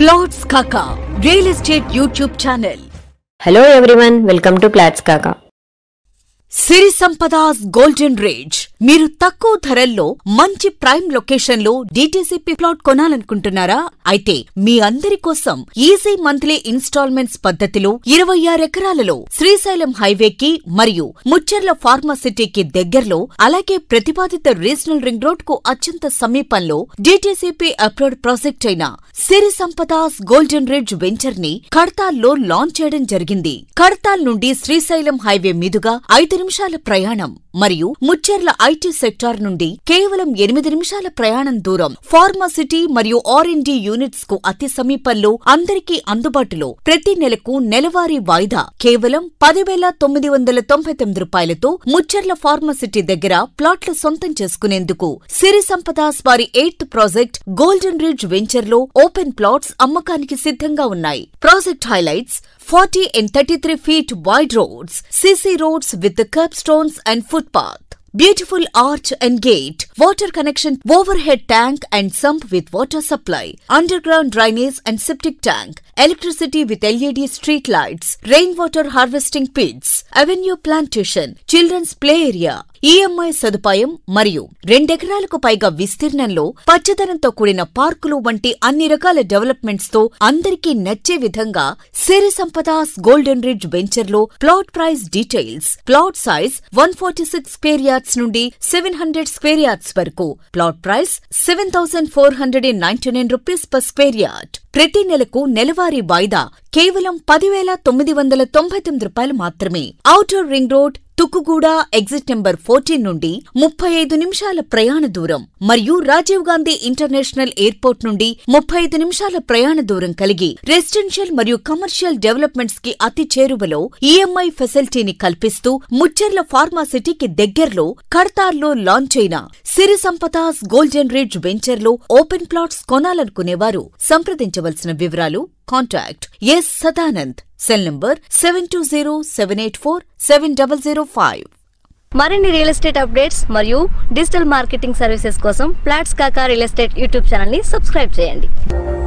Plots Kaka real estate YouTube channel hello everyone welcome to plots Kaka Siri Sampadas golden raise మీరు తక్కువ ధరల్లో మంచి ప్రైమ్ లొకేషన్లో డీటీసీపీ ప్లాట్ కొనాలనుకుంటున్నారా అయితే మీ అందరి కోసం ఈజీ మంత్లీ ఇన్స్టాల్మెంట్స్ పద్ధతిలో ఇరవై ఆరు ఎకరాలలో శ్రీశైలం హైవేకి మరియు ముచ్చర్ల ఫార్మాసిటీకి దగ్గరలో అలాగే ప్రతిపాదిత రీజనల్ రింగ్ రోడ్ కు అత్యంత సమీపంలో డీటీసీపీ అప్లోడ్ ప్రాజెక్ట్ అయిన Siri Sampadas golden ridge venture ని కడతాల్లో లాంచ్ చేయడం జరిగింది కడతాల్ నుండి శ్రీశైలం హైవే మీదుగా ఐదు నిమిషాల ప్రయాణం మరియు ముచ్చెర్ల ఐటీ సెక్టార్ నుండి కేవలం ఎనిమిది నిమిషాల ప్రయాణం దూరం ఫార్మాసిటీ మరియు ఆర్ డి యూనిట్స్ కు అతి సమీపంలో అందరికీ అందుబాటులో ప్రతి నెలకు నెలవారీ వాయిదా కేవలం పదివేల తొమ్మిది వందల తొంభై తొమ్మిది రూపాయలతో ముచ్చెర్ల ఫార్మాసిటీ దగ్గర ప్లాట్లు సొంతం చేసుకునేందుకు సిరి సంపదాస్ వారి eighth project golden ridge venture లో ఓపెన్ ప్లాట్స్ అమ్మకానికి సిద్ధంగా ఉన్నాయి project highlights forty and thirty three feet wide roads CC roads with curbstones and footpath. Beautiful arch and gate, water connection, overhead tank and sump with water supply, underground drainage and septic tank, electricity with LED street lights rain water harvesting pits avenue plantation children's play area EMI సదుపాయం మరియు రెండెకరాలకు పైగా విస్తీర్ణంలో పచ్చదనంతో కూడిన పార్కులు వంటి అన్ని రకాల డెవలప్మెంట్స్ తో అందరికీ నచ్చే విధంగా Siri Sampadas golden ridge venture లో plot price details plot size one forty six square yards నుండి సెవెన్ హండ్రెడ్ స్క్వేర్ యార్డ్స్ వరకు plot price seven thousand four hundred ninety nine rupees per square yard ప్రతి నెలకు నెలవారీ వాయిదా కేవలం పదివేల తొమ్మిది వందల తొంభై తొమ్మిది రూపాయలు మాత్రమే outer ring road Tukkuguda exit number fourteen నుండి ముప్పై ఐదు నిమిషాల ప్రయాణ దూరం మరియు రాజీవ్ గాంధీ ఇంటర్నేషనల్ ఎయిర్పోర్ట్ నుండి ముప్పై ఐదు నిమిషాల ప్రయాణ దూరం కలిగి రెసిడెన్షియల్ మరియు కమర్షియల్ డెవలప్మెంట్స్ కి అతి చేరువలో ఈఎంఐ ఫెసిలిటీని కల్పిస్తూ ముచ్చెర్ల ఫార్మాసిటీకి దగ్గర్లో కడతార్లో లాంచ్ అయిన సిరి సంపదాస్ గోల్డెన్ రిడ్జ్ వెంచర్లో ఓపెన్ ప్లాట్స్ కొనాలనుకునేవారు సంప్రదించవలసిన వివరాలు eight four seven double zero five మరిన్ని రియల్ ఎస్టేట్ అప్డేట్స్ మరియు డిజిటల్ మార్కెటింగ్ సర్వీసెస్ కోసం plots Kaka real estate YouTube ఛానల్ని సబ్స్క్రైబ్ చేయండి